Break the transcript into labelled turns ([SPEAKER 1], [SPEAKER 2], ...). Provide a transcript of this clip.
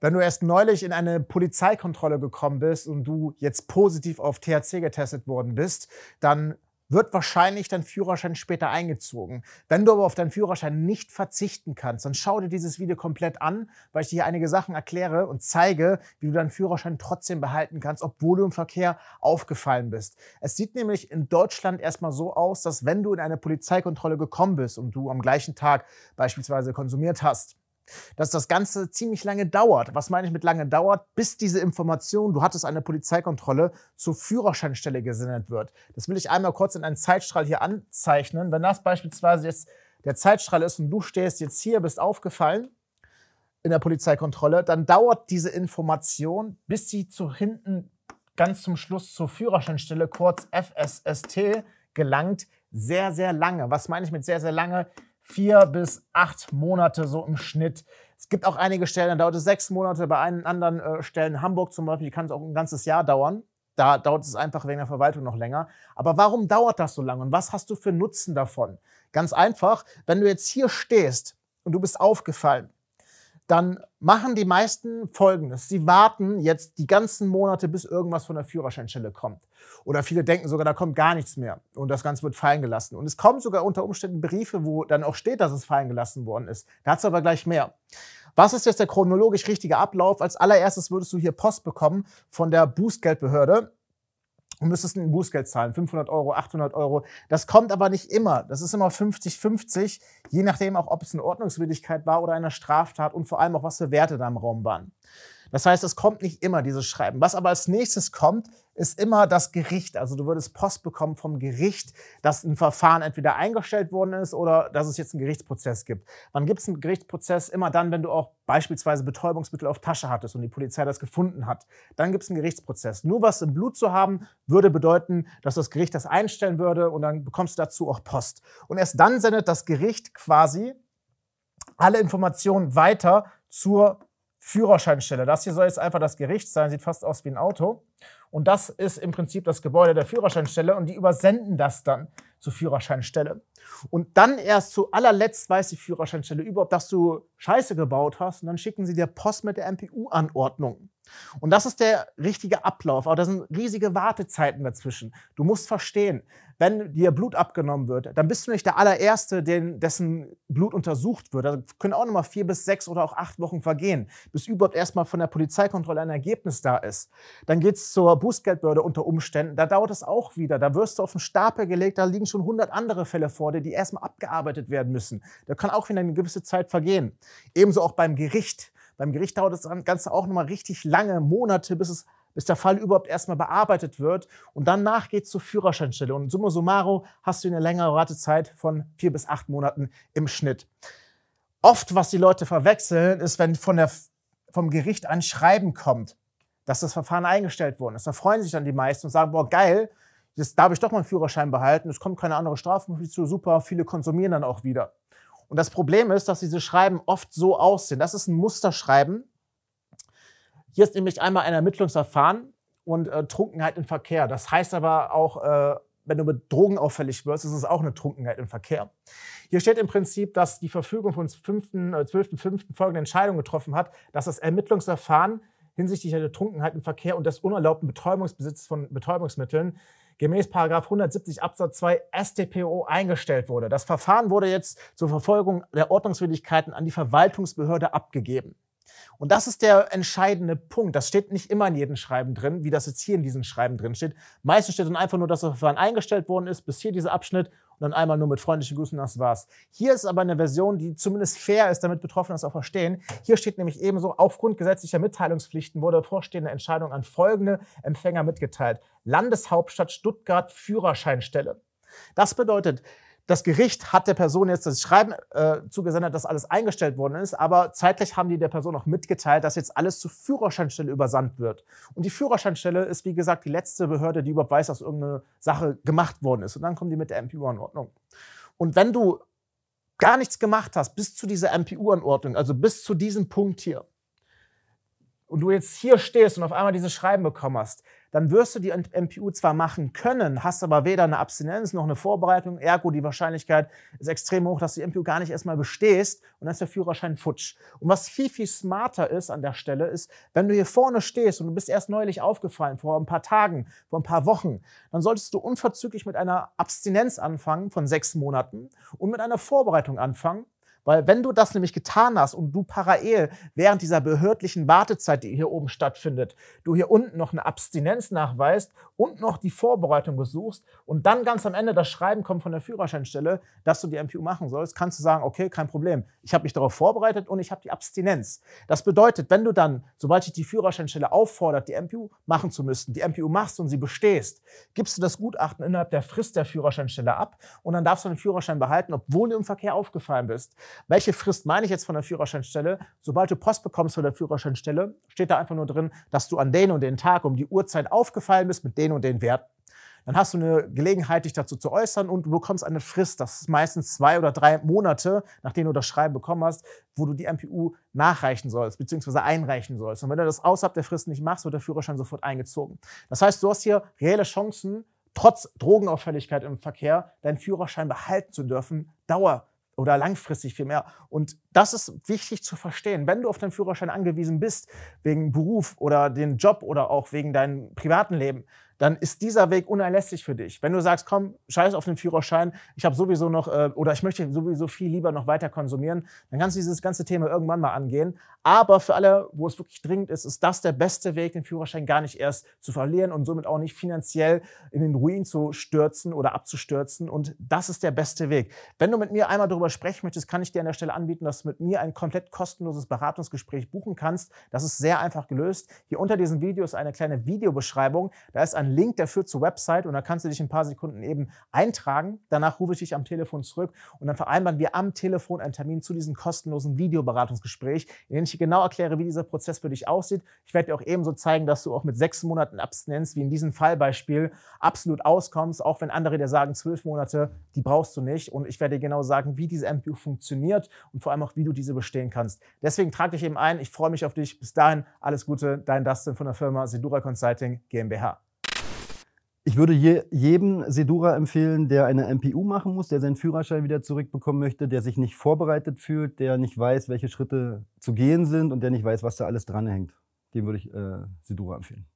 [SPEAKER 1] Wenn du erst neulich in eine Polizeikontrolle gekommen bist und du jetzt positiv auf THC getestet worden bist, dann wird wahrscheinlich dein Führerschein später eingezogen. Wenn du aber auf deinen Führerschein nicht verzichten kannst, dann schau dir dieses Video komplett an, weil ich dir hier einige Sachen erkläre und zeige, wie du deinen Führerschein trotzdem behalten kannst, obwohl du im Verkehr aufgefallen bist. Es sieht nämlich in Deutschland erstmal so aus, dass wenn du in eine Polizeikontrolle gekommen bist und du am gleichen Tag beispielsweise konsumiert hast, dass das Ganze ziemlich lange dauert. Was meine ich mit lange dauert? Bis diese Information, du hattest eine Polizeikontrolle, zur Führerscheinstelle gesendet wird. Das will ich einmal kurz in einen Zeitstrahl hier anzeichnen. Wenn das beispielsweise jetzt der Zeitstrahl ist und du stehst jetzt hier, bist aufgefallen in der Polizeikontrolle, dann dauert diese Information, bis sie zu hinten ganz zum Schluss zur Führerscheinstelle, kurz FSST, gelangt, sehr, sehr lange. Was meine ich mit sehr, sehr lange? vier bis acht Monate so im Schnitt. Es gibt auch einige Stellen, da dauert es sechs Monate, bei einen anderen äh, Stellen, Hamburg zum Beispiel, kann es auch ein ganzes Jahr dauern. Da dauert es einfach wegen der Verwaltung noch länger. Aber warum dauert das so lange und was hast du für Nutzen davon? Ganz einfach, wenn du jetzt hier stehst und du bist aufgefallen dann machen die meisten Folgendes. Sie warten jetzt die ganzen Monate, bis irgendwas von der Führerscheinstelle kommt. Oder viele denken sogar, da kommt gar nichts mehr. Und das Ganze wird fallen gelassen. Und es kommen sogar unter Umständen Briefe, wo dann auch steht, dass es fallen gelassen worden ist. Dazu aber gleich mehr. Was ist jetzt der chronologisch richtige Ablauf? Als allererstes würdest du hier Post bekommen von der Bußgeldbehörde und müsstest ist ein Bußgeld zahlen, 500 Euro, 800 Euro. Das kommt aber nicht immer. Das ist immer 50-50, je nachdem auch, ob es eine Ordnungswidrigkeit war oder eine Straftat und vor allem auch, was für Werte da im Raum waren. Das heißt, es kommt nicht immer dieses Schreiben. Was aber als nächstes kommt, ist immer das Gericht. Also du würdest Post bekommen vom Gericht, dass ein Verfahren entweder eingestellt worden ist oder dass es jetzt einen Gerichtsprozess gibt. Wann gibt es einen Gerichtsprozess? Immer dann, wenn du auch beispielsweise Betäubungsmittel auf Tasche hattest und die Polizei das gefunden hat. Dann gibt es einen Gerichtsprozess. Nur was im Blut zu haben, würde bedeuten, dass das Gericht das einstellen würde und dann bekommst du dazu auch Post. Und erst dann sendet das Gericht quasi alle Informationen weiter zur Führerscheinstelle. Das hier soll jetzt einfach das Gericht sein, sieht fast aus wie ein Auto. Und das ist im Prinzip das Gebäude der Führerscheinstelle und die übersenden das dann zur Führerscheinstelle. Und dann erst zu allerletzt weiß die Führerscheinstelle überhaupt, dass du Scheiße gebaut hast und dann schicken sie dir Post mit der MPU-Anordnung. Und das ist der richtige Ablauf. Aber da sind riesige Wartezeiten dazwischen. Du musst verstehen, wenn dir Blut abgenommen wird, dann bist du nicht der allererste, den, dessen Blut untersucht wird. Da können auch nochmal vier bis sechs oder auch acht Wochen vergehen, bis überhaupt erstmal von der Polizeikontrolle ein Ergebnis da ist. Dann geht es zur Bußgeldbehörde unter Umständen. Da dauert es auch wieder. Da wirst du auf den Stapel gelegt. Da liegen schon hundert andere Fälle vor dir, die erstmal abgearbeitet werden müssen. Da kann auch wieder eine gewisse Zeit vergehen. Ebenso auch beim Gericht. Beim Gericht dauert das Ganze auch nochmal richtig lange, Monate, bis, es, bis der Fall überhaupt erstmal bearbeitet wird. Und danach geht es zur Führerscheinstelle. Und summa summarum hast du eine längere Wartezeit von vier bis acht Monaten im Schnitt. Oft, was die Leute verwechseln, ist, wenn von der, vom Gericht ein Schreiben kommt, dass das Verfahren eingestellt worden ist. Da freuen sich dann die meisten und sagen, boah, geil, jetzt darf ich doch meinen Führerschein behalten, es kommt keine andere Strafmöglichkeit zu, super, viele konsumieren dann auch wieder. Und das Problem ist, dass diese Schreiben oft so aussehen. Das ist ein Musterschreiben. Hier ist nämlich einmal ein Ermittlungsverfahren und äh, Trunkenheit im Verkehr. Das heißt aber auch, äh, wenn du mit Drogen auffällig wirst, ist es auch eine Trunkenheit im Verkehr. Hier steht im Prinzip, dass die Verfügung vom 12.05. Äh, folgende Entscheidung getroffen hat, dass das Ermittlungsverfahren hinsichtlich der Trunkenheit im Verkehr und des unerlaubten Betäubungsbesitzes von Betäubungsmitteln gemäß 170 Absatz 2 StPO eingestellt wurde. Das Verfahren wurde jetzt zur Verfolgung der Ordnungswidrigkeiten an die Verwaltungsbehörde abgegeben. Und das ist der entscheidende Punkt. Das steht nicht immer in jedem Schreiben drin, wie das jetzt hier in diesem Schreiben drin steht. Meistens steht dann einfach nur, dass das Verfahren eingestellt worden ist, bis hier dieser Abschnitt und dann einmal nur mit freundlichen Grüßen, das war's. Hier ist aber eine Version, die zumindest fair ist, damit Betroffene das auch verstehen. Hier steht nämlich ebenso, aufgrund gesetzlicher Mitteilungspflichten wurde vorstehende Entscheidung an folgende Empfänger mitgeteilt. Landeshauptstadt Stuttgart Führerscheinstelle. Das bedeutet, das Gericht hat der Person jetzt das Schreiben äh, zugesendet, dass alles eingestellt worden ist, aber zeitlich haben die der Person auch mitgeteilt, dass jetzt alles zur Führerscheinstelle übersandt wird. Und die Führerscheinstelle ist, wie gesagt, die letzte Behörde, die überhaupt weiß, dass irgendeine Sache gemacht worden ist. Und dann kommen die mit der MPU-Anordnung. Und wenn du gar nichts gemacht hast bis zu dieser MPU-Anordnung, also bis zu diesem Punkt hier, und du jetzt hier stehst und auf einmal dieses Schreiben bekommen hast, dann wirst du die MPU zwar machen können, hast aber weder eine Abstinenz noch eine Vorbereitung, ergo die Wahrscheinlichkeit ist extrem hoch, dass du die MPU gar nicht erstmal bestehst und dann ist der Führerschein futsch. Und was viel, viel smarter ist an der Stelle, ist, wenn du hier vorne stehst und du bist erst neulich aufgefallen, vor ein paar Tagen, vor ein paar Wochen, dann solltest du unverzüglich mit einer Abstinenz anfangen von sechs Monaten und mit einer Vorbereitung anfangen weil wenn du das nämlich getan hast und du parallel während dieser behördlichen Wartezeit, die hier oben stattfindet, du hier unten noch eine Abstinenz nachweist und noch die Vorbereitung besuchst und dann ganz am Ende das Schreiben kommt von der Führerscheinstelle, dass du die MPU machen sollst, kannst du sagen, okay, kein Problem. Ich habe mich darauf vorbereitet und ich habe die Abstinenz. Das bedeutet, wenn du dann, sobald dich die Führerscheinstelle auffordert, die MPU machen zu müssen, die MPU machst und sie bestehst, gibst du das Gutachten innerhalb der Frist der Führerscheinstelle ab und dann darfst du den Führerschein behalten, obwohl du im Verkehr aufgefallen bist. Welche Frist meine ich jetzt von der Führerscheinstelle? Sobald du Post bekommst von der Führerscheinstelle, steht da einfach nur drin, dass du an den und den Tag um die Uhrzeit aufgefallen bist mit den und den Werten. Dann hast du eine Gelegenheit, dich dazu zu äußern und du bekommst eine Frist, das ist meistens zwei oder drei Monate, nachdem du das Schreiben bekommen hast, wo du die MPU nachreichen sollst, bzw. einreichen sollst. Und wenn du das außerhalb der Frist nicht machst, wird der Führerschein sofort eingezogen. Das heißt, du hast hier reelle Chancen, trotz Drogenauffälligkeit im Verkehr deinen Führerschein behalten zu dürfen, Dauer oder langfristig viel mehr. Und das ist wichtig zu verstehen. Wenn du auf deinen Führerschein angewiesen bist, wegen Beruf oder den Job oder auch wegen deinem privaten Leben, dann ist dieser Weg unerlässlich für dich. Wenn du sagst, komm, scheiß auf den Führerschein, ich habe sowieso noch äh, oder ich möchte sowieso viel lieber noch weiter konsumieren, dann kannst du dieses ganze Thema irgendwann mal angehen. Aber für alle, wo es wirklich dringend ist, ist das der beste Weg, den Führerschein gar nicht erst zu verlieren und somit auch nicht finanziell in den Ruin zu stürzen oder abzustürzen. Und das ist der beste Weg. Wenn du mit mir einmal darüber sprechen möchtest, kann ich dir an der Stelle anbieten, dass du mit mir ein komplett kostenloses Beratungsgespräch buchen kannst. Das ist sehr einfach gelöst. Hier unter diesem Video ist eine kleine Videobeschreibung. Da ist ein einen Link dafür zur Website und da kannst du dich in ein paar Sekunden eben eintragen. Danach rufe ich dich am Telefon zurück und dann vereinbaren wir am Telefon einen Termin zu diesem kostenlosen Videoberatungsgespräch, in dem ich dir genau erkläre, wie dieser Prozess für dich aussieht. Ich werde dir auch ebenso zeigen, dass du auch mit sechs Monaten Abstinenz, wie in diesem Fallbeispiel, absolut auskommst, auch wenn andere dir sagen, zwölf Monate, die brauchst du nicht. Und ich werde dir genau sagen, wie diese MPU funktioniert und vor allem auch, wie du diese bestehen kannst. Deswegen trag dich eben ein. Ich freue mich auf dich. Bis dahin, alles Gute. Dein Dustin von der Firma Sedura Consulting GmbH. Ich würde je, jedem Sedura empfehlen, der eine MPU machen muss, der seinen Führerschein wieder zurückbekommen möchte, der sich nicht vorbereitet fühlt, der nicht weiß, welche Schritte zu gehen sind und der nicht weiß, was da alles dranhängt. Dem würde ich äh, Sedura empfehlen.